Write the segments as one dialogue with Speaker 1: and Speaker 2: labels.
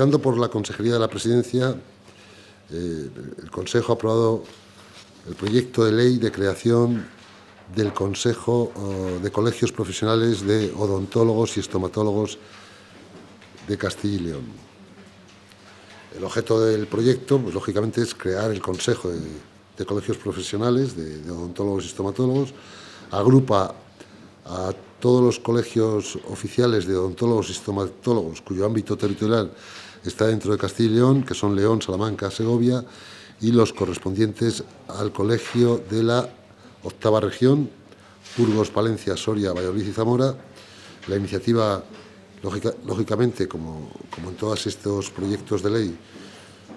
Speaker 1: Empezando por la Consejería de la Presidencia, eh, el Consejo ha aprobado el proyecto de ley de creación del Consejo oh, de Colegios Profesionales de Odontólogos y Estomatólogos de Castilla y León. El objeto del proyecto, pues, lógicamente, es crear el Consejo de, Colegios Profesionales de, de Odontólogos y Estomatólogos. Agrupa a todos los colegios oficiales de odontólogos y estomatólogos cuyo ámbito territorial está dentro de Castilla y León, que son León, Salamanca, Segovia, y los correspondientes al colegio de la octava región, Burgos, Palencia, Soria, Valladolid y Zamora. La iniciativa, lógicamente, como, como, en todos estos proyectos de ley,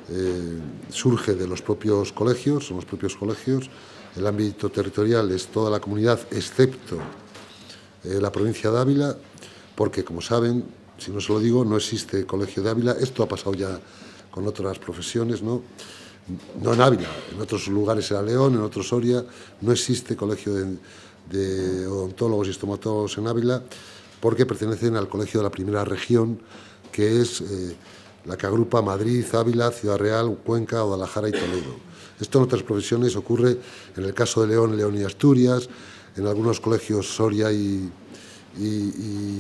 Speaker 1: eh, surge de los propios colegios, son los propios colegios. El ámbito territorial es toda la comunidad, excepto eh, la provincia de Ávila, porque, como saben, si no se lo digo, no existe Colegio de Ávila. Esto ha pasado ya con otras profesiones, ¿no? No en Ávila, en otros lugares era León, en otros Soria, no existe Colegio de, Odontólogos y Estomatólogos en Ávila porque pertenecen al Colegio de la Primera Región, que es eh, la que agrupa Madrid, Ávila, Ciudad Real, Cuenca, Guadalajara y Toledo. Esto en otras profesiones ocurre en el caso de León, León y Asturias, en algunos colegios Soria y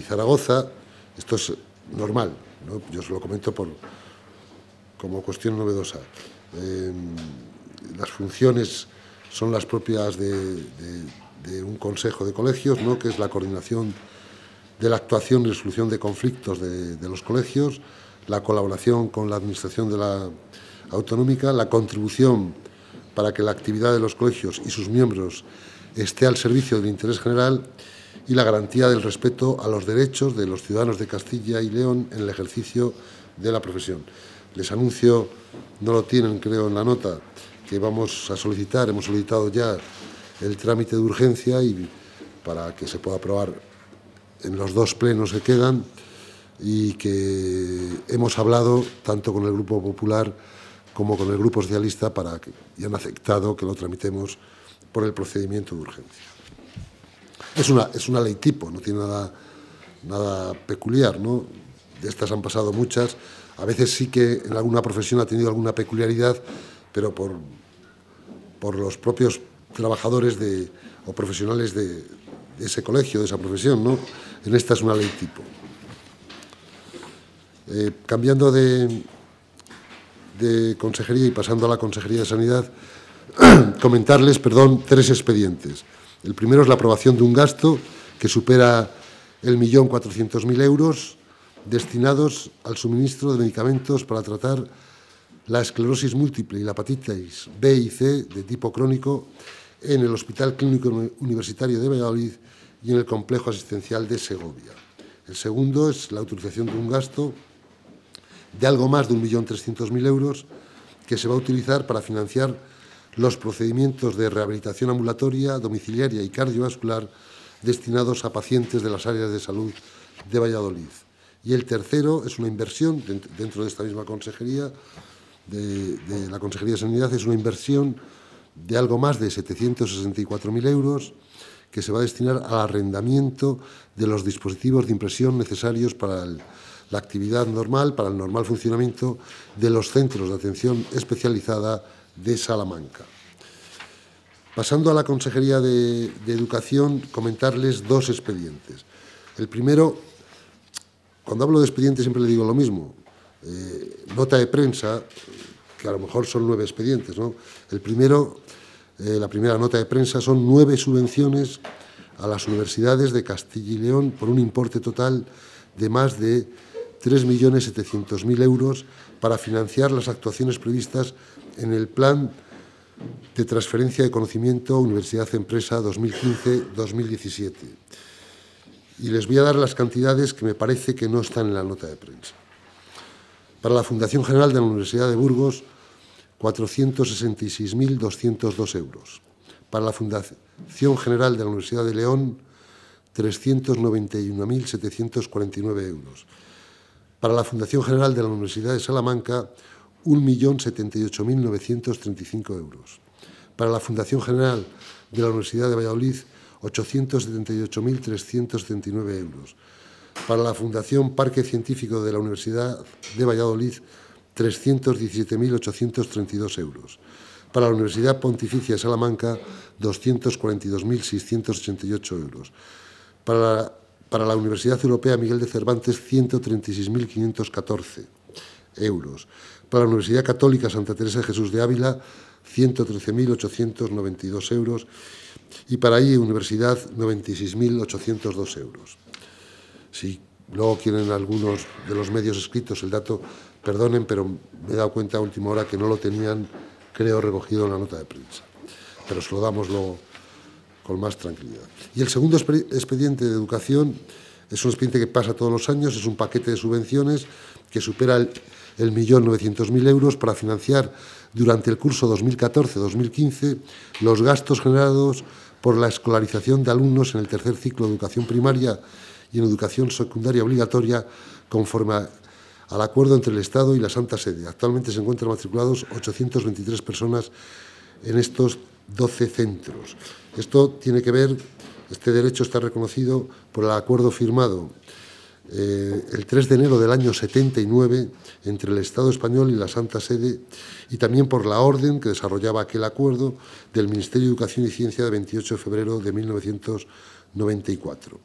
Speaker 1: Zaragoza, esto es normal, yo os lo comento por, como cuestión novedosa. Em, las funciones son las propias de, un consejo de colegios, que es la coordinación de la actuación y resolución de conflictos de, de los colegios, la colaboración con la Administración de la Autonómica, la contribución para que la actividad de los colegios y sus miembros esté al servicio del interés general y la garantía del respeto a los derechos de los ciudadanos de Castilla y León en el ejercicio de la profesión. Les anuncio, no lo tienen creo en la nota, que vamos a solicitar, hemos solicitado ya el trámite de urgencia y para que se pueda aprobar en los dos plenos que quedan y que hemos hablado tanto con el Grupo Popular como con el Grupo Socialista para y han aceptado que lo tramitemos por el procedimiento de urgencia. Es una, ley tipo, no tiene nada, nada peculiar, ¿no? De estas han pasado muchas. A veces sí que en alguna profesión ha tenido alguna peculiaridad, pero por, los propios trabajadores o profesionales de, ese colegio, de esa profesión, ¿no? En esta es una ley tipo. Eh, cambiando de, de consejería y pasando a la Consejería de Sanidad, comentarles, perdón, tres expedientes. El primero es la aprobación de un gasto que supera el millón cuatrocientos mil euros destinados al suministro de medicamentos para tratar la esclerosis múltiple y la hepatitis B y C de tipo crónico en el Hospital Clínico Universitario de Valladolid y en el Complejo Asistencial de Segovia. El segundo es la autorización de un gasto de algo más de 1.300.000 euros que se va a utilizar para financiar los procedimientos de rehabilitación ambulatoria, domiciliaria y cardiovascular destinados a pacientes de las áreas de salud de Valladolid. Y el tercero es una inversión, dentro de esta misma consejería, de, la Consejería de Sanidad, es una inversión de algo más de 764.000 euros que se va a destinar al arrendamiento de los dispositivos de impresión necesarios para la actividad normal, para el normal funcionamiento de los centros de atención especializada de Salamanca. Pasando a la Consejería de, Educación, comentarles dos expedientes. El primero, cuando hablo de expedientes siempre le digo lo mismo. Eh, nota de prensa, que a lo mejor son nueve expedientes. ¿no? El primero, eh, la primera nota de prensa son nueve subvenciones a las universidades de Castilla y León por un importe total de más de 3.700.000 euros para financiar las actuaciones previstas en el Plan de Transferencia de Conocimiento Universidad-Empresa 2015-2017. Y les voy a dar las cantidades que me parece que no están en la nota de prensa. Para la Fundación General de la Universidad de Burgos, 466.202 euros. Para la Fundación General de la Universidad de León, 391.749 euros. Para la Fundación General de la Universidad de Salamanca, 1.078.935 euros. Para la Fundación General de la Universidad de Valladolid, 878.379 euros. Para la Fundación Parque Científico de la Universidad de Valladolid, 317.832 euros. Para la Universidad Pontificia de Salamanca, 242.688 euros. Para la para la Universidad Europea Miguel de Cervantes, 136.514 euros. Para la Universidad Católica Santa Teresa de Jesús de Ávila, 113.892 euros. Y para ahí Universidad, 96.802 euros. Si luego quieren algunos de los medios escritos el dato, perdonen, pero me he dado cuenta a última hora que no lo tenían, creo, recogido en la nota de prensa. Pero se lo damos luego con más tranquilidad. Y el segundo expediente de educación es un expediente que pasa todos los años, es un paquete de subvenciones que supera el, 1.900.000 millón euros para financiar durante el curso 2014-2015 los gastos generados por la escolarización de alumnos en el tercer ciclo de educación primaria y en educación secundaria obligatoria conforme al acuerdo entre el Estado y la Santa Sede. Actualmente se encuentran matriculados 823 personas en estos 12 centros. Esto tiene que ver, este derecho está reconocido por el acuerdo firmado eh, el 3 de enero del año 79 entre el Estado español y la Santa Sede y también por la orden que desarrollaba aquel acuerdo del Ministerio de Educación y Ciencia de 28 de febrero de 1994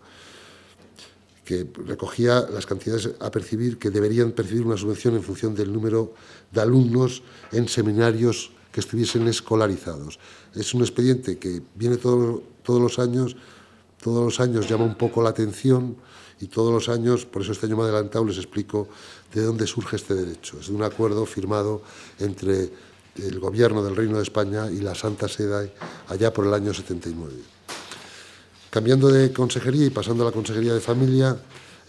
Speaker 1: que recogía las cantidades a percibir que deberían percibir una subvención en función del número de alumnos en seminarios que estuviesen escolarizados. Es un expediente que viene todos los años, todos los años llama un poco la atención y todos los años, por eso este año me adelantado, les explico de dónde surge este derecho. Es un acuerdo firmado entre el gobierno del Reino de España y la Santa Sede allá por el año 79. Cambiando de consejería y pasando a la Consejería de Familia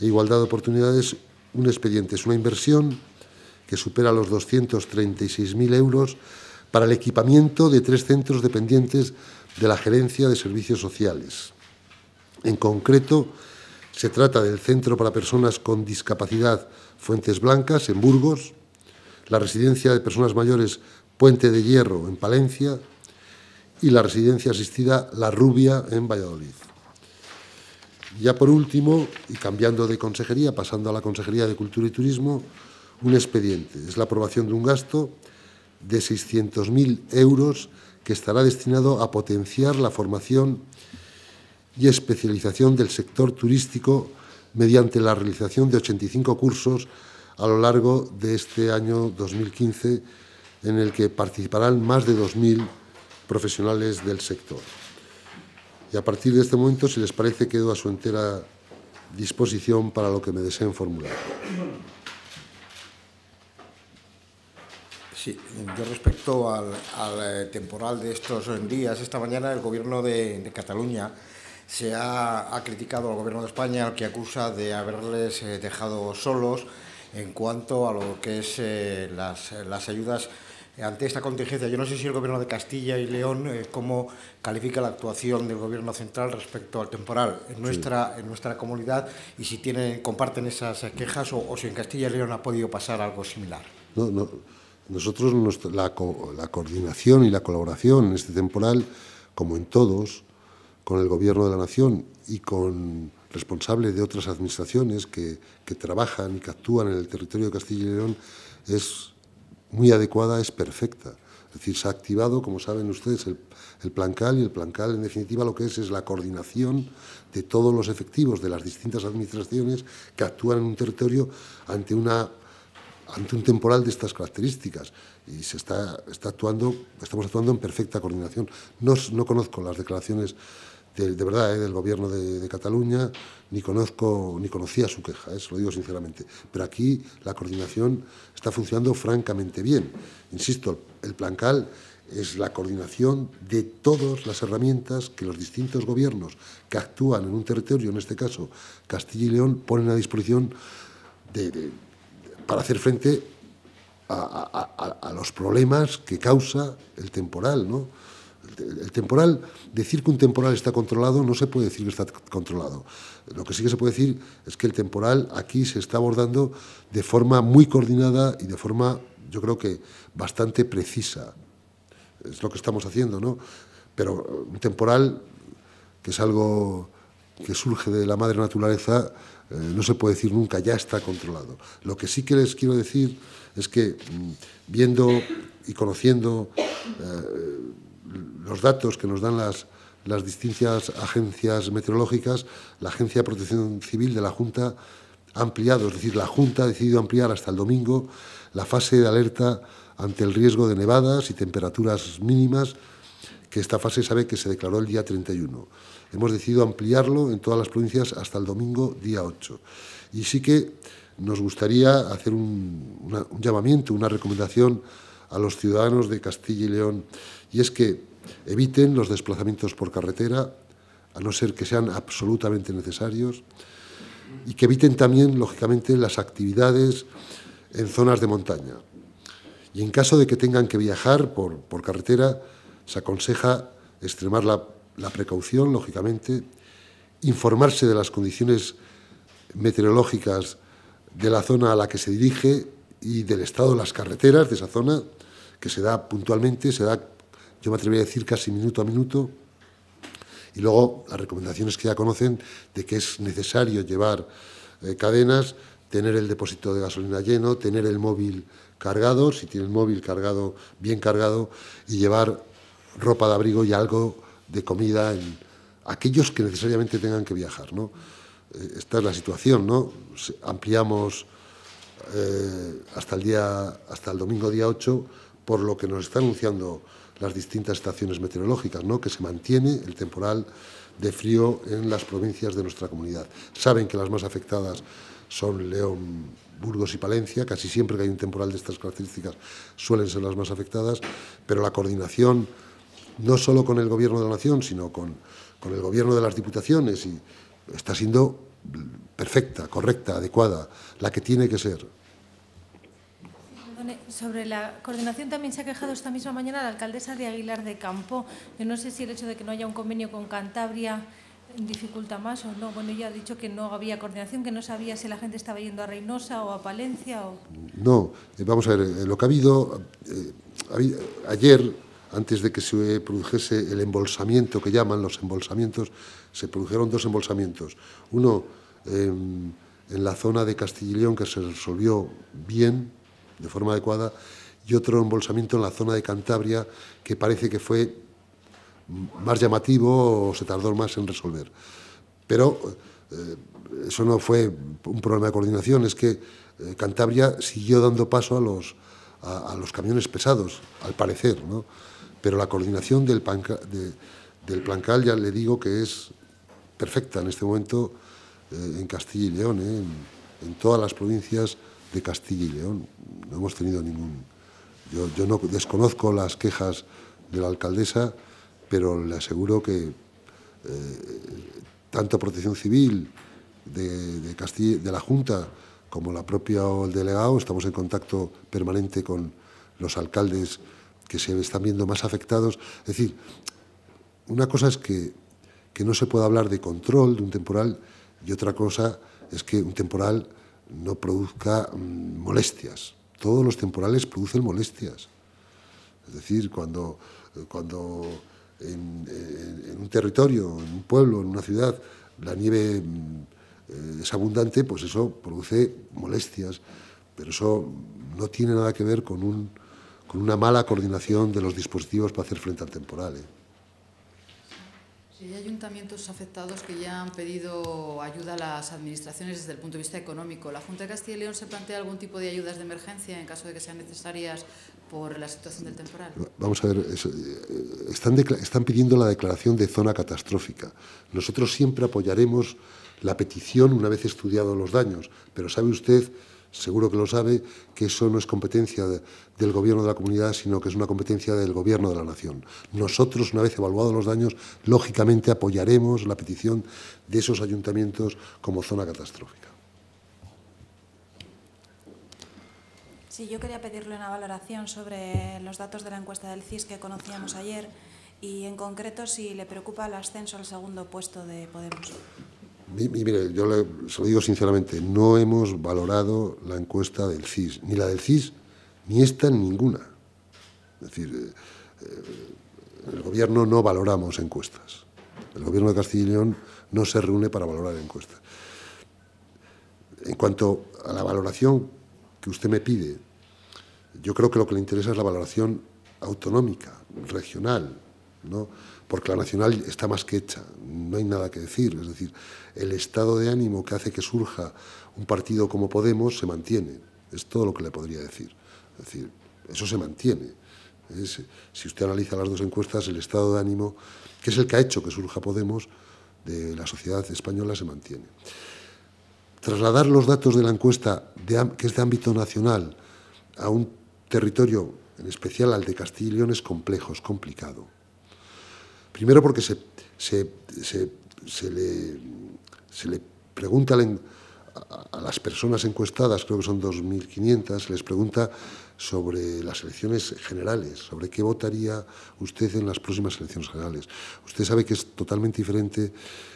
Speaker 1: e Igualdad de Oportunidades, un expediente es una inversión que supera los 236.000 euros para el equipamiento de tres centros dependientes de la Gerencia de Servicios Sociales. En concreto, se trata del Centro para Personas con Discapacidad Fuentes Blancas, en Burgos, la Residencia de Personas Mayores Puente de Hierro, en Palencia, y la Residencia Asistida La Rubia, en Valladolid. Ya por último, y cambiando de consejería, pasando a la Consejería de Cultura y Turismo, un expediente. Es la aprobación de un gasto de 600.000 euros que estará destinado a potenciar la formación y especialización del sector turístico mediante la realización de 85 cursos a lo largo de este año 2015 en el que participarán más de 2.000 profesionales del sector. Y a partir de este momento, si les parece, quedo a su entera disposición para lo que me deseen formular. yo respecto al, eh, temporal de estos días, esta mañana el gobierno de, Cataluña se ha, criticado al gobierno de España, que acusa de haberles eh, dejado solos en cuanto a lo que es eh, las, ayudas ante esta contingencia. Yo no sé si el gobierno de Castilla y León, cómo califica la actuación del gobierno central respecto al temporal en nuestra, en nuestra comunidad y si tienen, comparten esas quejas o, o si en Castilla y León ha podido pasar algo similar. No, no. Nosotros, la, coordinación y la colaboración en este temporal, como en todos, con el Gobierno de la Nación y con responsables de otras administraciones que, trabajan y que actúan en el territorio de Castilla y León, es muy adecuada, es perfecta. Es decir, se ha activado, como saben ustedes, el, el plan CAL y el plan CAL, en definitiva, lo que es es la coordinación de todos los efectivos de las distintas administraciones que actúan en un territorio ante una ante un temporal de estas características y se está, está actuando, estamos actuando en perfecta coordinación. No, conozco las declaraciones de, verdad eh, del gobierno de, Cataluña, ni conozco ni conocía su queja, eh, se lo digo sinceramente. Pero aquí la coordinación está funcionando francamente bien. Insisto, el, plan plancal es la coordinación de todas las herramientas que los distintos gobiernos que actúan en un territorio, en este caso Castilla y León, ponen a disposición de para hacer frente a, los problemas que causa el temporal, ¿no? el temporal, decir que un temporal está controlado no se puede decir que está controlado. Lo que sí que se puede decir es que el temporal aquí se está abordando de forma muy coordinada y de forma, yo creo que, bastante precisa. Es lo que estamos haciendo, ¿no? Pero un temporal que es algo que surge de la madre naturaleza eh, no se puede decir nunca, ya está controlado. Lo que sí que les quiero decir es que mm, viendo y conociendo eh, los datos que nos dan las, las distintas agencias meteorológicas, la Agencia de Protección Civil de la Junta ha ampliado, es decir, la Junta ha decidido ampliar hasta el domingo la fase de alerta ante el riesgo de nevadas y temperaturas mínimas, que esta fase sabe que se declaró el día 31. Hemos decidido ampliarlo en todas las provincias hasta el domingo día 8. Y sí que nos gustaría hacer un, llamamiento, una recomendación a los ciudadanos de Castilla y León, y es que eviten los desplazamientos por carretera, a no ser que sean absolutamente necesarios, y que eviten también, lógicamente, las actividades en zonas de montaña. Y en caso de que tengan que viajar por, por carretera, se aconseja extremar la la precaución, lógicamente, informarse de las condiciones meteorológicas de la zona a la que se dirige y del estado de las carreteras de esa zona, que se da puntualmente, se da, yo me atrevería a decir, casi minuto a minuto. Y luego las recomendaciones que ya conocen de que es necesario llevar eh, cadenas, tener el depósito de gasolina lleno, tener el móvil cargado, si tiene el móvil cargado, bien cargado, y llevar ropa de abrigo y algo de comida en aquellos que necesariamente tengan que viajar. ¿no? Eh, esta es la situación, ¿no? Ampliamos eh, hasta, el día, hasta el domingo día 8 por lo que nos está anunciando las distintas estaciones meteorológicas, ¿no? que se mantiene el temporal de frío en las provincias de nuestra comunidad. Saben que las más afectadas son León, Burgos y Palencia, casi siempre que hay un temporal de estas características suelen ser las más afectadas, pero la coordinación no solo con el Gobierno de la Nación, sino con, con el Gobierno de las Diputaciones, y está siendo perfecta, correcta, adecuada, la que tiene que ser.
Speaker 2: Sobre la coordinación también se ha quejado esta misma mañana la alcaldesa de Aguilar de Campo. Yo no sé si el hecho de que no haya un convenio con Cantabria dificulta más o no. Bueno, ella ha dicho que no había coordinación, que no sabía si la gente estaba yendo a Reynosa o a Palencia.
Speaker 1: O... No, eh, vamos a ver, eh, lo que ha habido, eh, ayer antes de que se produjese el embolsamiento que llaman los embolsamientos, se produjeron dos embolsamientos. Uno em, en la zona de Castilla León que se resolvió bien, de forma adecuada, y otro embolsamiento en la zona de Cantabria que parece que fue más llamativo o se tardó más en resolver. Pero eh, eso no fue un problema de coordinación, es que eh, Cantabria siguió dando paso a los, a los camiones pesados, al parecer, ¿no? Pero la coordinación del, del Plancal ya le digo que es perfecta en este momento eh, en Castilla y León, eh, en, todas las provincias de Castilla y León. No hemos tenido ningún... Yo, no desconozco las quejas de la alcaldesa, pero le aseguro que eh, tanto Protección Civil de, Castilla, de la Junta como la propia el delegado, estamos en contacto permanente con los alcaldes que se están viendo más afectados. Es decir, una cosa es que, no se pueda hablar de control de un temporal y otra cosa es que un temporal no produzca mm, molestias. Todos los temporales producen molestias. Es decir, cuando, cuando en, un territorio, en un pueblo, en una ciudad, la nieve mm, eh, es abundante, pues eso produce molestias. Pero eso no tiene nada que ver con un, con una mala coordinación de los dispositivos para hacer frente al temporal. ¿eh?
Speaker 2: Si hay ayuntamientos afectados que ya han pedido ayuda a las administraciones desde el punto de vista económico. ¿La Junta de Castilla y León se plantea algún tipo de ayudas de emergencia en caso de que sean necesarias por la situación del temporal?
Speaker 1: Vamos a ver, eh, están, están pidiendo la declaración de zona catastrófica. Nosotros siempre apoyaremos la petición una vez estudiados los daños, pero sabe usted seguro que lo sabe, que eso no es competencia del gobierno de la comunidad, sino que es una competencia del gobierno de la nación. Nosotros, una vez evaluados los daños, lógicamente apoyaremos la petición de esos ayuntamientos como zona catastrófica.
Speaker 2: Sí, yo quería pedirle una valoración sobre los datos de la encuesta del CIS que conocíamos ayer y en concreto si le preocupa el ascenso al segundo puesto de Podemos
Speaker 1: mire, yo le, se lo digo sinceramente, no hemos valorado la encuesta del CIS, ni la del CIS, ni esta, ninguna. Es decir, eh, eh, el gobierno no valoramos encuestas. El gobierno de Castilla y León no se reúne para valorar encuestas. En cuanto a la valoración que usted me pide, yo creo que lo que le interesa es la valoración autonómica, regional, ¿no? porque la nacional está más que hecha, no hay nada que decir. Es decir, el estado de ánimo que hace que surja un partido como Podemos se mantiene, es todo lo que le podría decir. Es decir, eso se mantiene. si usted analiza las dos encuestas, el estado de ánimo, que es el que ha hecho que surja Podemos, de la sociedad española se mantiene. Trasladar los datos de la encuesta, que es de ámbito nacional, a un territorio, en especial al de Castilla y León, es complejo, es complicado. Primero porque se, se, se, se le, le, pregunta al, a, las personas encuestadas, creo que son 2.500, les pregunta sobre las elecciones generales, sobre qué votaría usted en las próximas elecciones generales. Usted sabe que es totalmente diferente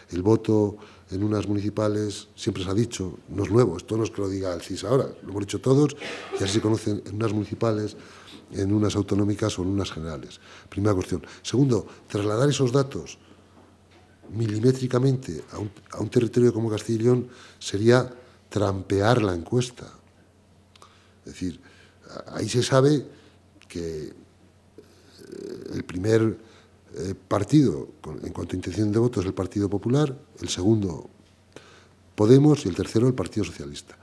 Speaker 1: el voto en unas municipales, siempre se ha dicho, no es nuevo, esto no es que lo diga el CIS ahora, lo hemos dicho todos, ya se conocen en unas municipales, en unas autonómicas o en unas generales. Primera cuestión. Segundo, trasladar esos datos milimétricamente a un, territorio como Castilla y León sería trampear la encuesta. Es decir, ahí se sabe que eh, el primer eh, partido en cuanto a intención de voto es el Partido Popular, el segundo Podemos y el tercero el Partido Socialista.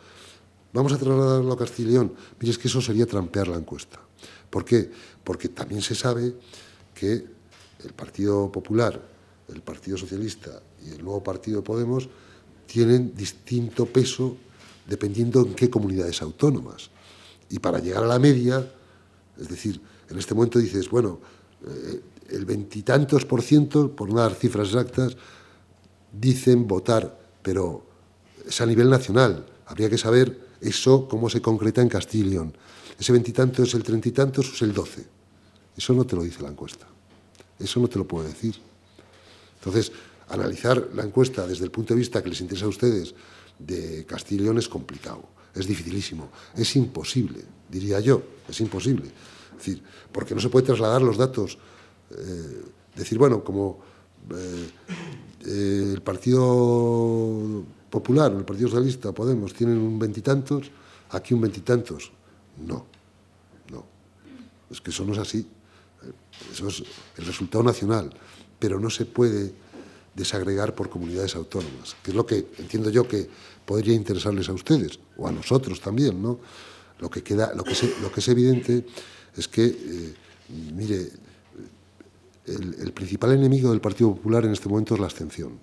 Speaker 1: Vamos a trasladarlo a Castilla y León. Mire, es que eso sería trampear la encuesta. ¿Por qué? Porque también se sabe que el Partido Popular el Partido Socialista y el nuevo partido Podemos tienen distinto peso dependiendo en qué comunidades autónomas. Y para llegar a la media, es decir, en este momento dices, bueno, eh, el veintitantos por ciento, por no dar cifras exactas, dicen votar, pero es a nivel nacional. Habría que saber eso cómo se concreta en Castilla Ese veintitantos es el treinta o es el doce. Eso no te lo dice la encuesta. Eso no te lo puedo decir. Entonces, analizar la encuesta desde el punto de vista que les interesa a ustedes de Castilla y León es complicado, es dificilísimo, es imposible, diría yo, es imposible. Es decir, porque no se puede trasladar los datos, eh, decir, bueno, como eh, eh, el Partido Popular, el Partido Socialista, Podemos, tienen un veintitantos, aquí un veintitantos. No, no. Es que eso no es así. Eso es el resultado nacional pero no se puede desagregar por comunidades autónomas, que es lo que entiendo yo que podría interesarles a ustedes o a nosotros también, ¿no? Lo que queda, lo que, lo que es evidente es que, eh, mire, el, principal enemigo del Partido Popular en este momento es la abstención.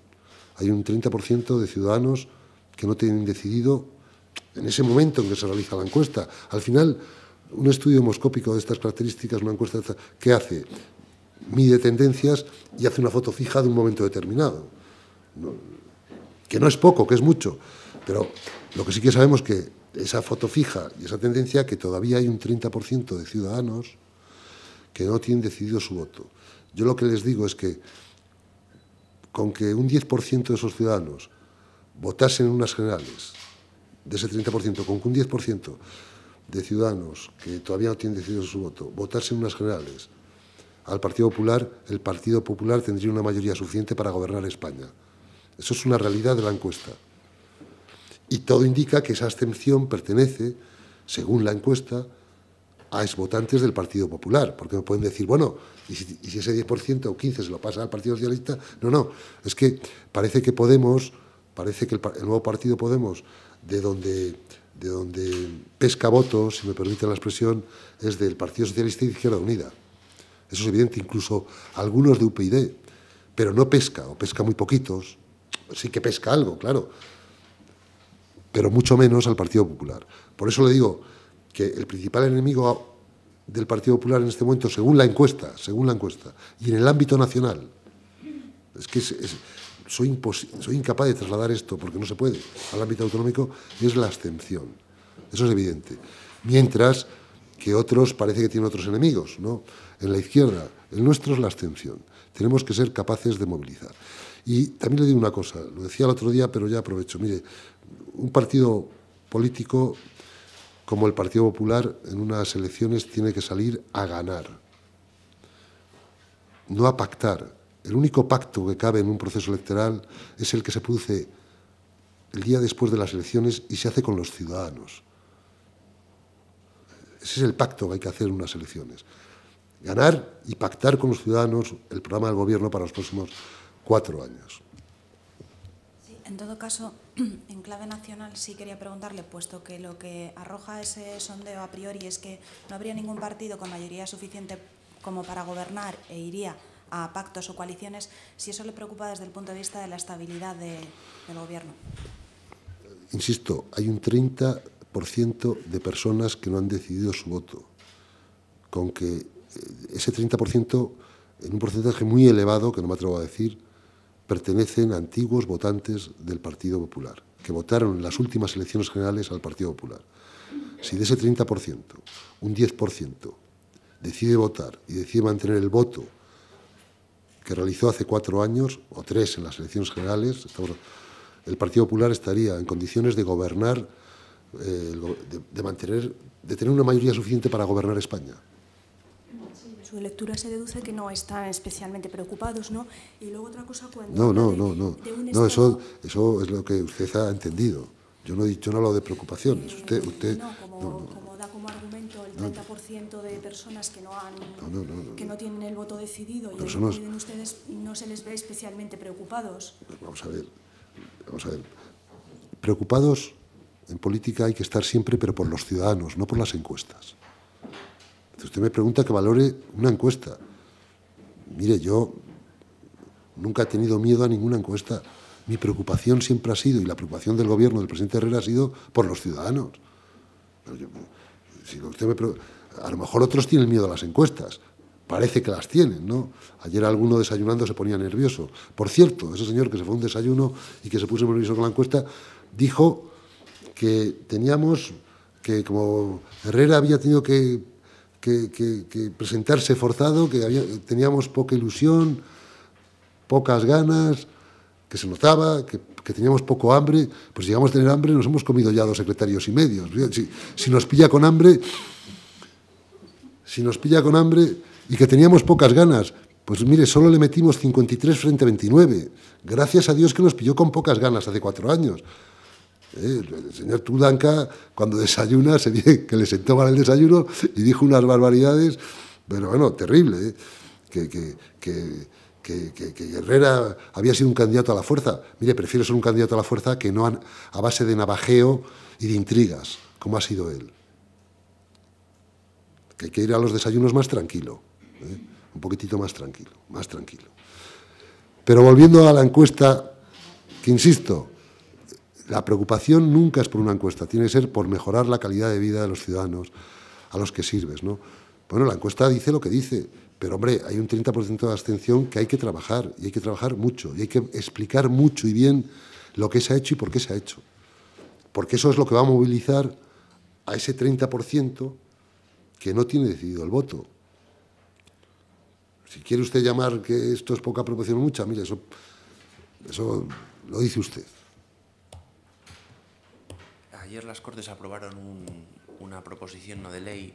Speaker 1: Hay un 30% de ciudadanos que no tienen decidido en ese momento en que se realiza la encuesta. Al final, un estudio homoscópico de estas características, una encuesta, de ¿qué hace? mide tendencias y hace una foto fija de un momento determinado. que no es poco, que es mucho, pero lo que sí que sabemos es que esa foto fija y esa tendencia que todavía hay un 30% de ciudadanos que no tienen decidido su voto. Yo lo que les digo es que con que un 10% de esos ciudadanos votasen en unas generales, de ese 30%, con que un 10% de ciudadanos que todavía no tienen decidido su voto votasen en unas generales, al Partido Popular, el Partido Popular tendría una mayoría suficiente para gobernar España. Eso es una realidad de la encuesta. Y todo indica que esa abstención pertenece, según la encuesta, a votantes del Partido Popular, porque me pueden decir, bueno, y si, ese 10% o 15% se lo pasa al Partido Socialista, no, no, es que parece que Podemos, parece que el, nuevo partido Podemos, de donde, de donde pesca votos, si me permiten la expresión, es del Partido Socialista y Izquierda Unida. Eso es evidente, incluso algunos de UPyD, pero no pesca, o pesca muy poquitos, sí que pesca algo, claro, pero mucho menos al Partido Popular. Por eso le digo que el principal enemigo del Partido Popular en este momento, según la encuesta, según la encuesta, y en el ámbito nacional, es que soy, soy incapaz de trasladar esto, porque no se puede, al ámbito autonómico, es la abstención. Eso es evidente. Mientras que otros parece que tienen otros enemigos, ¿no? En la izquierda, el nuestro es la abstención. Tenemos que ser capaces de movilizar. Y también le digo una cosa, lo decía el otro día, pero ya aprovecho. Mire, un partido político como el Partido Popular en unas elecciones tiene que salir a ganar, no a pactar. El único pacto que cabe en un proceso electoral es el que se produce el día después de las elecciones y se hace con los ciudadanos. Ese es el pacto que hay que hacer en unas elecciones ganar y pactar con los ciudadanos el programa del Gobierno para los próximos cuatro años.
Speaker 2: en todo caso, en clave nacional sí quería preguntarle, puesto que lo que arroja ese sondeo a priori es que no habría ningún partido con mayoría suficiente como para gobernar e iría a pactos o coaliciones, si eso le preocupa desde el punto de vista de la estabilidad del Gobierno.
Speaker 1: Insisto, hay un 30% de personas que no han decidido su voto. Con que ese 30%, en un porcentaje muy elevado, que no me atrevo a decir, pertenecen a antiguos votantes del Partido Popular, que votaron en las últimas elecciones generales al Partido Popular. Si de ese 30%, un 10% decide votar y decide mantener el voto que realizó hace cuatro años, o tres en las elecciones generales, el Partido Popular estaría en condiciones de gobernar, eh, de, mantener, de tener una mayoría suficiente para gobernar España
Speaker 2: su lectura se deduce que no están especialmente preocupados, ¿no? Y luego otra cosa cuando... No, no, no, no. eso,
Speaker 1: es lo que usted ha entendido. Yo no he dicho no de preocupaciones. Usted, usted, no, como,
Speaker 2: como da como argumento el 30% de personas que no, han, no tienen el voto decidido y ustedes no se les ve especialmente preocupados.
Speaker 1: Pues vamos a ver, vamos a ver. Preocupados en política hay que estar siempre, pero por los ciudadanos, no por las encuestas usted me pregunta que valore una encuesta. Mire, yo nunca he tenido miedo a ninguna encuesta. Mi preocupación siempre ha sido, y la preocupación del gobierno del presidente Herrera ha sido por los ciudadanos. si usted me a lo mejor otros tienen miedo a las encuestas. Parece que las tienen, ¿no? Ayer alguno desayunando se ponía nervioso. Por cierto, ese señor que se fue a un desayuno y que se puso nervioso con la encuesta, dijo que teníamos, que como Herrera había tenido que que, presentarse forzado, que teníamos poca ilusión, pocas ganas, que se notaba, que, teníamos poco hambre, pues llegamos a tener hambre, nos hemos comido ya dos secretarios y medios. Si, si, nos pilla con hambre, si nos pilla con hambre y que teníamos pocas ganas, pues mire, solo le metimos 53 frente a 29. Gracias a Dios que nos pilló con pocas ganas hace cuatro años. Eh, el señor Tudanca, cuando desayuna, se ve que le sentó mal el desayuno y dijo unas barbaridades, pero bueno, terrible, ¿eh? que, Guerrera había sido un candidato a la fuerza. Mire, prefiero ser un candidato a la fuerza que no a, base de navajeo y de intrigas, como ha sido él. Que hay que ir a los desayunos más tranquilo, ¿eh? un poquitito más tranquilo, más tranquilo. Pero volviendo a la encuesta, que insisto, la preocupación nunca es por una encuesta, tiene que ser por mejorar la calidad de vida de los ciudadanos a los que sirves. ¿no? Bueno, la encuesta dice lo que dice, pero hombre, hay un 30% de abstención que hay que trabajar, y hay que trabajar mucho, y hay que explicar mucho y bien lo que se ha hecho y por qué se ha hecho. Porque eso es lo que va a movilizar a ese 30% que no tiene decidido el voto. Si quiere usted llamar que esto es poca proporción o mucha, mire, eso lo dice usted.
Speaker 3: Ayer las Cortes aprobaron una proposición no de ley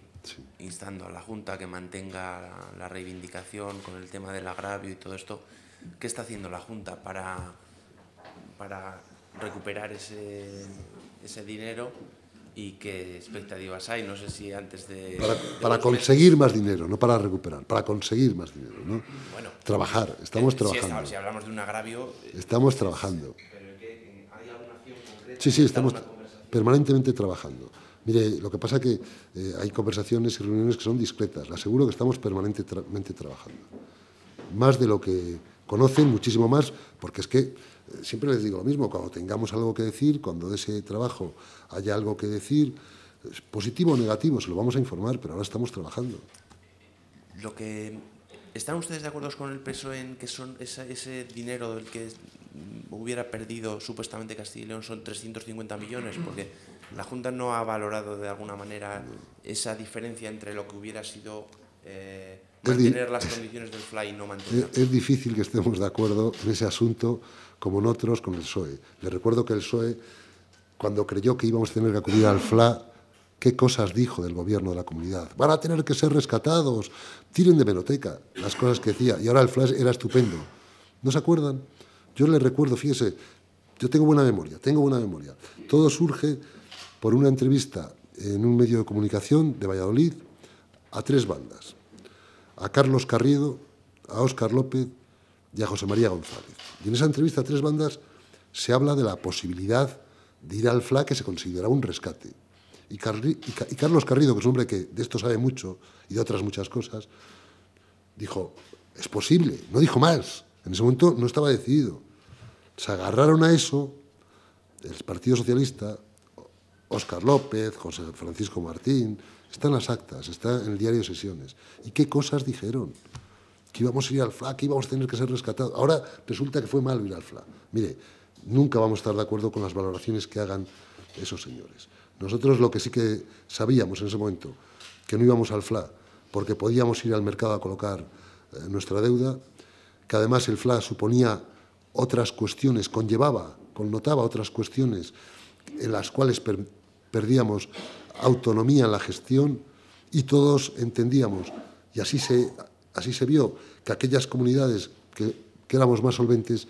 Speaker 3: instando a la Junta que mantenga la, reivindicación con el tema del agravio y todo esto. ¿Qué está haciendo la Junta para, recuperar ese, dinero y qué expectativas hay, no sé si antes de... Para,
Speaker 1: conseguir más dinero, no para recuperar, para conseguir más dinero, ¿no? Trabajar, estamos trabajando.
Speaker 3: Si, hablamos de un agravio... Eh,
Speaker 1: estamos trabajando. Eh, hay alguna acción concreta... Sí, sí, estamos permanentemente trabajando. Mire, lo que pasa es que eh, hay conversaciones y reuniones que son discretas. Le aseguro que estamos permanentemente trabajando. Más de lo que conocen, muchísimo más, porque es que eh, siempre les digo lo mismo, cuando tengamos algo que decir, cuando de ese trabajo haya algo que decir, positivo o negativo, se lo vamos a informar, pero ahora estamos trabajando.
Speaker 3: Lo que ¿Están ustedes de acuerdo con el peso en que son ese dinero del que hubiera perdido supuestamente Castilla y León son 350 millones, porque la Junta no ha valorado de alguna manera esa diferencia entre lo que hubiera sido eh, mantener las condiciones del fly y no mantener.
Speaker 1: Es, difícil que estemos de acuerdo en ese asunto, como en otros, con el PSOE. Les recuerdo que el PSOE, cuando creyó que íbamos a tener que acudir al FLA, ¿qué cosas dijo del gobierno de la comunidad? Van a tener que ser rescatados, tiren de peloteca las cosas que decía. Y ahora el FLA era estupendo. ¿No se acuerdan? Yo le recuerdo, fíjese, yo tengo buena memoria, tengo buena memoria. Todo surge por una entrevista en un medio de comunicación de Valladolid a tres bandas, a Carlos Carrido, a Oscar López y a José María González. Y en esa entrevista a tres bandas se habla de la posibilidad de ir al FLA que se considera un rescate. Y, y Carlos Carrido, que es un hombre que de esto sabe mucho y de otras muchas cosas, dijo, es posible, no dijo más. En ese momento no estaba decidido. Se agarraron a eso el Partido Socialista, Óscar López, José Francisco Martín, están las actas, está en el diario de Sesiones. ¿Y qué cosas dijeron? Que íbamos a ir al FLA, que íbamos a tener que ser rescatados. Ahora resulta que fue mal ir al FLA. Mire, nunca vamos a estar de acuerdo con las valoraciones que hagan esos señores. Nosotros lo que sí que sabíamos en ese momento, que no íbamos al FLA, porque podíamos ir al mercado a colocar eh, nuestra deuda, que además el FLA suponía otras cuestiones, conllevaba, connotaba otras cuestiones en las cuales perdíamos autonomía en la gestión y todos entendíamos, y así se, así se vio, que aquellas comunidades que, que éramos más solventes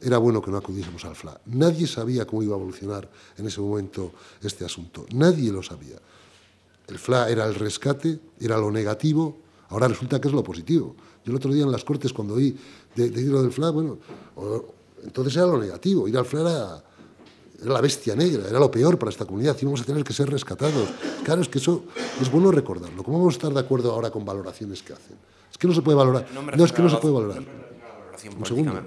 Speaker 1: era bueno que no acudiésemos al FLA. Nadie sabía cómo iba a evolucionar en ese momento este asunto, nadie lo sabía. El FLA era el rescate, era lo negativo, ahora resulta que es lo positivo. Yo el otro día en las cortes, cuando oí de, de lo del FLA, bueno, entonces era lo negativo. Ir al FLA era, la bestia negra, era lo peor para esta comunidad. Íbamos a tener que ser rescatados. Claro, es que eso es bueno recordarlo. ¿Cómo vamos a estar de acuerdo ahora con valoraciones que hacen? Es que no se puede valorar. No, es que no se puede valorar.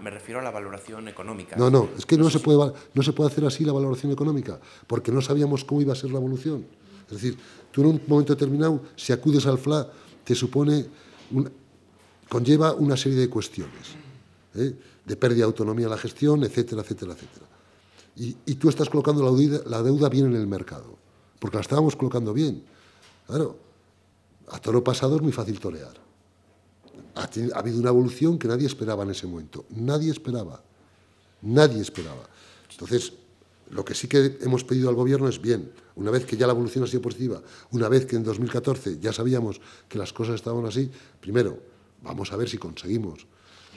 Speaker 3: me refiero a la valoración económica. No, no, es
Speaker 1: que se, puede, no se puede hacer así la valoración económica, porque no sabíamos cómo iba a ser la evolución. Es decir, tú en un momento determinado, si acudes al FLA, te supone un, conlleva una serie de cuestiones, ¿eh? de pérdida de autonomía en la gestión, etcétera, etcétera, etcétera. Y, tú estás colocando la deuda, bien en el mercado, porque la estábamos colocando bien. Claro, a toro pasado es muy fácil torear. Ha, ha habido una evolución que nadie esperaba en ese momento. Nadie esperaba. Nadie esperaba. Entonces, lo que sí que hemos pedido al gobierno es bien, una vez que ya la evolución ha sido positiva, una vez que en 2014 ya sabíamos que las cosas estaban así, primero, Vamos a ver si conseguimos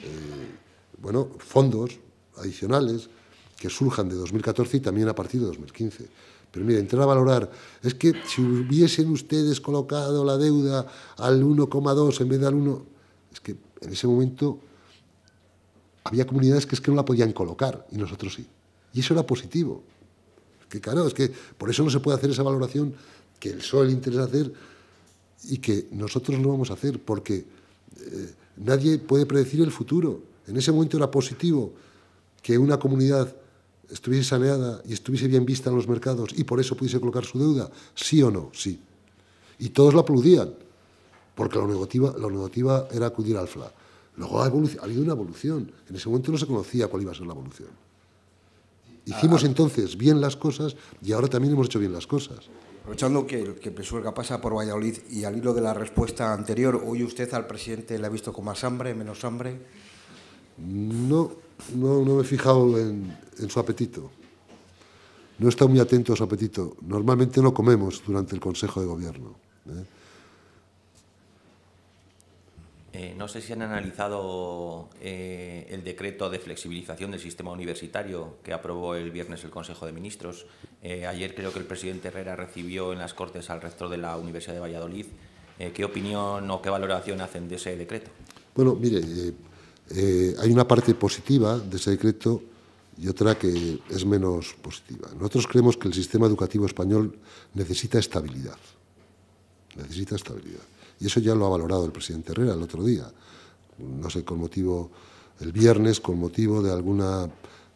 Speaker 1: eh, bueno, fondos adicionales que surjan de 2014 y también a partir de 2015. Pero mire, entrar a valorar, es que si hubiesen ustedes colocado la deuda al 1,2 en vez del 1, es que en ese momento había comunidades que es que no la podían colocar y nosotros sí. Y eso era positivo. Es que claro, es que por eso no se puede hacer esa valoración que el sol le interesa hacer y que nosotros no vamos a hacer, porque eh, nadie puede predecir el futuro. En ese momento era positivo que una comunidad estuviese saneada y estuviese bien vista en los mercados y por eso pudiese colocar su deuda, sí o no, sí. Y todos lo aplaudían, porque la negativa, era acudir al FLA. Luego ha, habido una evolución. En ese momento no se conocía cuál iba a ser la evolución. Ah, Hicimos ah. entonces bien las cosas y ahora también hemos hecho bien las cosas. Aprovechando que, el que Pesuerga pasa por Valladolid y al hilo de la respuesta anterior, ¿hoy usted al presidente le ha visto con más hambre, menos hambre? No, no, me he fijado en, su apetito. No estado muy atento a su apetito. Normalmente no comemos durante el Consejo de Gobierno. ¿eh?
Speaker 3: Eh, no sé si han analizado eh, el decreto de flexibilización del sistema universitario que aprobó el viernes el Consejo de Ministros. Eh, ayer creo que el presidente Herrera recibió en las Cortes al rector de la Universidad de Valladolid. ¿Qué opinión o qué valoración hacen de ese decreto?
Speaker 1: Bueno, mire, hay una parte positiva de ese decreto y otra que es menos positiva. Nosotros creemos que el sistema educativo español necesita estabilidad. Necesita estabilidad. Y eso ya lo ha valorado el presidente Herrera el otro día. No sé, con motivo, el viernes, con motivo de alguna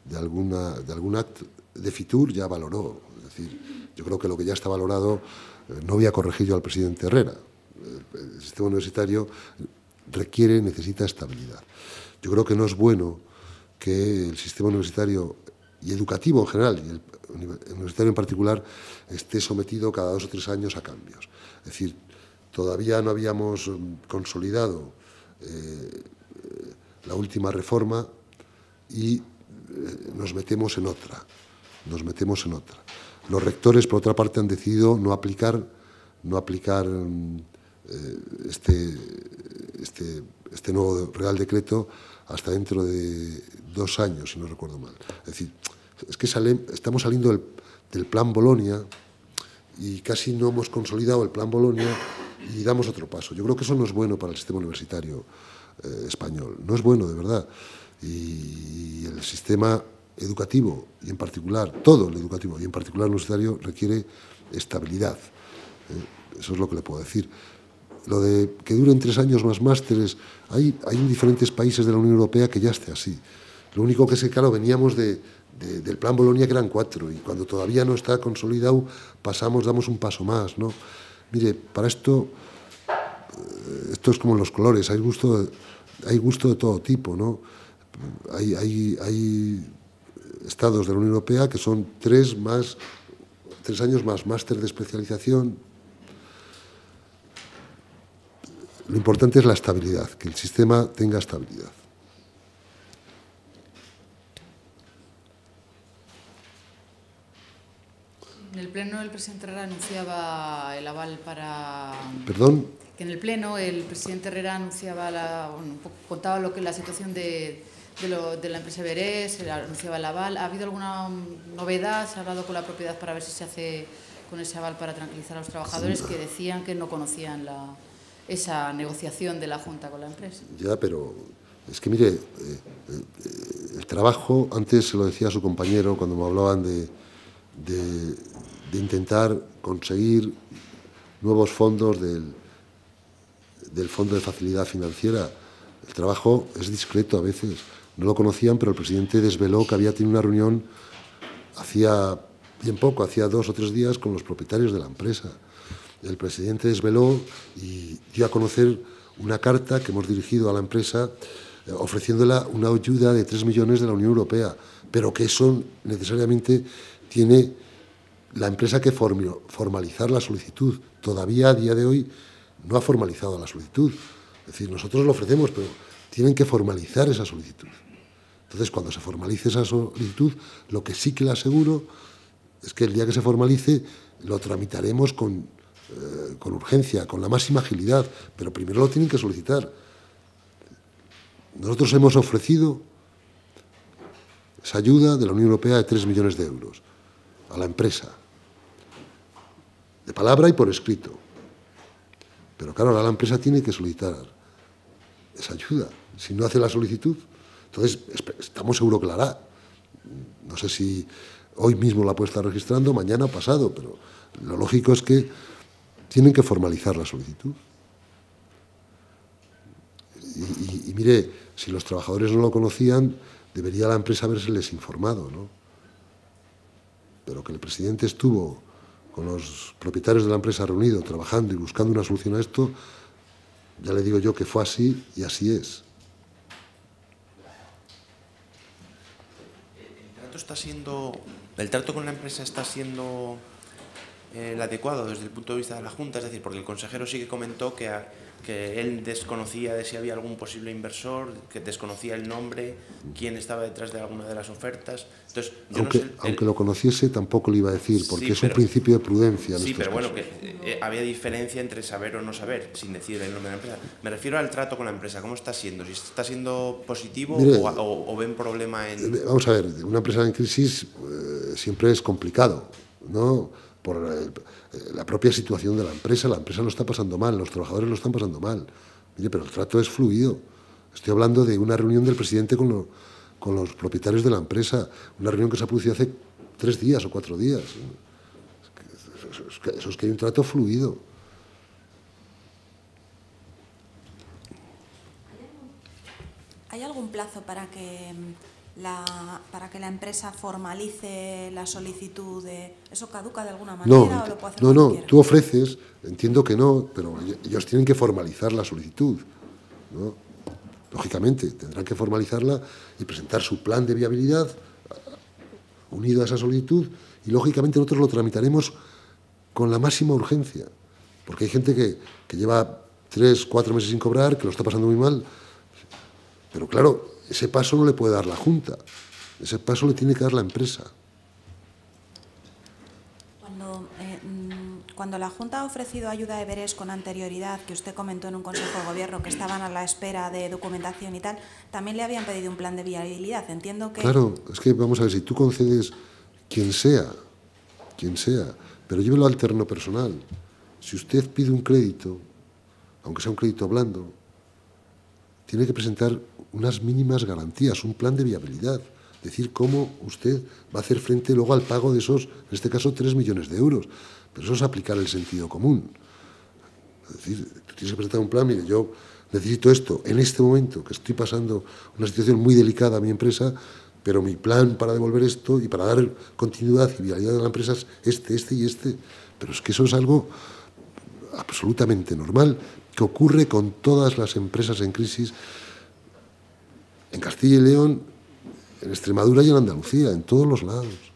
Speaker 1: de alguna de algún acto de Fitur ya valoró. Es decir, yo creo que lo que ya está valorado eh, no había corregido al presidente Herrera. El sistema universitario requiere, necesita estabilidad. Yo creo que no es bueno que el sistema universitario y educativo en general, y el universitario en particular, esté sometido cada dos o tres años a cambios. Es decir, Todavía no habíamos mm, consolidado eh, la última reforma y eh, nos metemos en otra, nos metemos en otra. Los rectores, por otra parte, han decidido no aplicar, no aplicar mm, eh, este, este, este nuevo Real Decreto hasta dentro de dos años, si no recuerdo mal. Es decir, es que estamos saliendo del, del plan Bolonia y casi no hemos consolidado el plan Bolonia y damos otro paso. Yo creo que eso no es bueno para el sistema universitario eh, español, no es bueno de verdad. Y, el sistema educativo, y en particular, todo el educativo, y en particular el universitario, requiere estabilidad. Eh, eso es lo que le puedo decir. Lo de que duren tres años más másteres, hay, hay en diferentes países de la Unión Europea que ya esté así. Lo único que es que, claro, veníamos de, del plan Bolonia que eran cuatro y cuando todavía no está consolidado pasamos, damos un paso más, ¿no? Mire, para esto, eh, esto es como los colores, hay gusto, hay gusto de todo tipo, ¿no? Hay, hay estados de la Unión Europea que son tres, más, tres años más máster de especialización. Lo importante es la estabilidad, que el sistema tenga estabilidad.
Speaker 2: En el Pleno el presidente Herrera anunciaba el aval para... ¿Perdón? Que en el Pleno el presidente Herrera anunciaba, la, contaba lo que la situación de, la empresa Berés, anunciaba el aval. ¿Ha habido alguna um, novedad? ¿Se ha hablado con la propiedad para ver si se hace con ese aval para tranquilizar a los trabajadores que decían que no conocían esa negociación de la Junta con la empresa?
Speaker 1: Ya, pero es que mire, eh, eh, el trabajo, antes se lo decía su compañero cuando me hablaban de de intentar conseguir nuevos fondos del, del Fondo de Facilidad Financiera. El trabajo es discreto a veces. No lo conocían, pero el presidente desveló que había tenido una reunión hacía bien poco, hacía dos o tres días, con los propietarios de la empresa. El presidente desveló y dio a conocer una carta que hemos dirigido a la empresa eh, ofreciéndola una ayuda de 3 millones de la Unión Europea, pero que eso necesariamente tiene la empresa que formalizar la solicitud. Todavía a día de hoy no ha formalizado la solicitud. Es decir, nosotros lo ofrecemos, pero tienen que formalizar esa solicitud. Entonces, cuando se formalice esa solicitud, lo que sí que le aseguro es que el día que se formalice lo tramitaremos con, eh, con urgencia, con la máxima agilidad, pero primero lo tienen que solicitar. Nosotros hemos ofrecido esa ayuda de la Unión Europea de 3 millones de euros a la empresa de palabra y por escrito. Pero claro, ahora la empresa tiene que solicitar esa ayuda. Si no hace la solicitud, entonces estamos seguros que la hará. No sé si hoy mismo la puede estar registrando, mañana o pasado, pero lo lógico es que tienen que formalizar la solicitud. Y, mire, si los trabajadores no lo conocían, debería la empresa haberse les informado, ¿no? Pero que el presidente estuvo con los propietarios de la empresa reunido, trabajando y buscando una solución a esto, ya le digo yo que fue así y así es.
Speaker 3: ¿El trato, está siendo, el trato con la empresa está siendo eh, el adecuado desde el punto de vista de la Junta? Es decir, porque el consejero sí que comentó que que él desconocía de si había algún posible inversor, que desconocía el nombre, quién estaba detrás de alguna de las ofertas. Entonces, aunque,
Speaker 1: lo conociese, tampoco lo iba a decir, porque es un principio de prudencia. sí, pero bueno, que
Speaker 3: eh, eh, había diferencia entre saber o no saber, sin decir el nombre de la empresa. Me refiero al trato con la empresa, ¿cómo está siendo? ¿Si está siendo positivo o, ven problema en...? Eh, vamos a
Speaker 1: ver, una empresa en crisis siempre es complicado, ¿no? por eh, eh, la propia situación de la empresa. La empresa lo está pasando mal, los trabajadores lo están pasando mal. pero el trato es fluido. Estoy hablando de una reunión del presidente con, los propietarios de la empresa, una reunión que se ha producido hace tres días o cuatro días. eso es que hay un trato fluido.
Speaker 2: ¿Hay algún plazo para que la, para que la empresa formalice la solicitud de... ¿Eso caduca de alguna manera no, o lo puede hacer No, no,
Speaker 1: tú ofreces, entiendo que no, pero ellos tienen que formalizar la solicitud, ¿no? Lógicamente, tendrán que formalizarla y presentar su plan de viabilidad unido a esa solicitud y lógicamente nosotros lo tramitaremos con la máxima urgencia, porque hay gente que, que lleva tres, cuatro meses sin cobrar, que lo está pasando muy mal, pero claro, ese paso no le puede dar la Junta, ese paso le tiene que dar la empresa.
Speaker 2: Cuando, eh, mm, cuando la Junta ha ofrecido ayuda de Everest con anterioridad, que usted comentó en un Consejo de Gobierno que estaban a la espera de documentación y tal, también le habían pedido un plan de viabilidad. Entiendo que... Claro,
Speaker 1: es que vamos a ver, si tú concedes quien sea, quien sea, pero llévelo al terreno personal. Si usted pide un crédito, aunque sea un crédito blando, tiene que presentar unas mínimas garantías, un plan de viabilidad, decir cómo usted va a hacer frente luego al pago de esos, en este caso, 3 millones de euros. Pero eso es aplicar el sentido común. Es decir, tienes que presentar un plan, mire, yo necesito esto en este momento, que estoy pasando una situación muy delicada a mi empresa, pero mi plan para devolver esto y para dar continuidad y viabilidad a la empresa es este, este y este. Pero es que eso es algo absolutamente normal, que ocurre con todas las empresas en crisis en Castilla y León, en Extremadura y en Andalucía, en todos los lados.